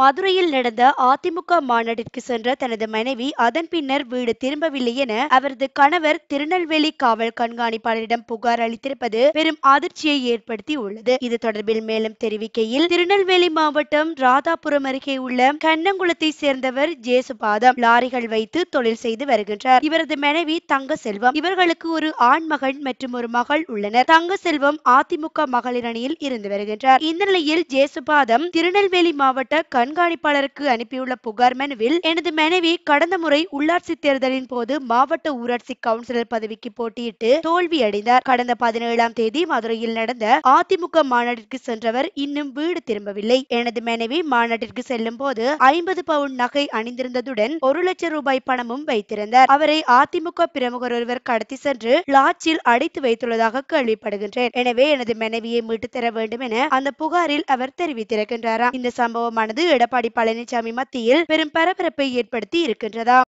மதுரையில் நடந்த அதிமுக மாநாட்டிற்கு சென்ற தனது மனைவி அதன் பின்னர் வீடு திரும்பவில்லை என அவரது கணவர் திருநெல்வேலி காவல் கண்காணிப்பாளரிடம் புகார் அளித்திருப்பது பெரும் அதிர்ச்சியை ஏற்படுத்தி உள்ளது இது தொடர்பில் மேலும் தெரிவிக்கையில் திருநெல்வேலி மாவட்டம் ராதாபுரம் அருகே உள்ள கண்ணங்குளத்தை சேர்ந்தவர் ஜேசுபாதம் லாரிகள் வைத்து தொழில் செய்து வருகின்றார் இவரது மனைவி தங்க செல்வம் இவர்களுக்கு ஒரு ஆண் மகன் மற்றும் ஒரு மகள் உள்ளனர் தங்க செல்வம் அதிமுக மகளிர் அணியில் இருந்து வருகின்றார் இந்நிலையில் ஜேசுபாதம் திருநெல்வேலி மாவட்ட கண்காணிப்பாளருக்கு அனுப்பியுள்ள புகார் மனுவில் எனது மனைவி கடந்த முறை உள்ளாட்சி தேர்தலின் போது மாவட்ட ஊராட்சி கவுன்சிலர் பதவிக்கு போட்டியிட்டு தோல்வியடைந்தார் கடந்த பதினேழாம் தேதி மதுரையில் நடந்த அதிமுக மாநாட்டிற்கு சென்றவர் இன்னும் வீடு திரும்பவில்லை எனது மனைவி மாநாட்டிற்கு செல்லும் போது ஐம்பது பவுண்ட் நகை அணிந்திருந்ததுடன் ஒரு லட்சம் ரூபாய் பணமும் வைத்திருந்தார் அவரை அதிமுக பிரமுகர் ஒருவர் கடத்தி சென்று லாட்சில் அடைத்து வைத்துள்ளதாக கேள்விப்படுகின்றேன் எனவே எனது மனைவியை மீட்டு தர வேண்டும் என அந்த புகாரில் அவர் தெரிவித்திருக்கின்றாராம் இந்த சம்பவமானது எடப்பாடி பழனிசாமி மத்தியில் பெரும் பரபரப்பை ஏற்படுத்தி இருக்கின்றதாம்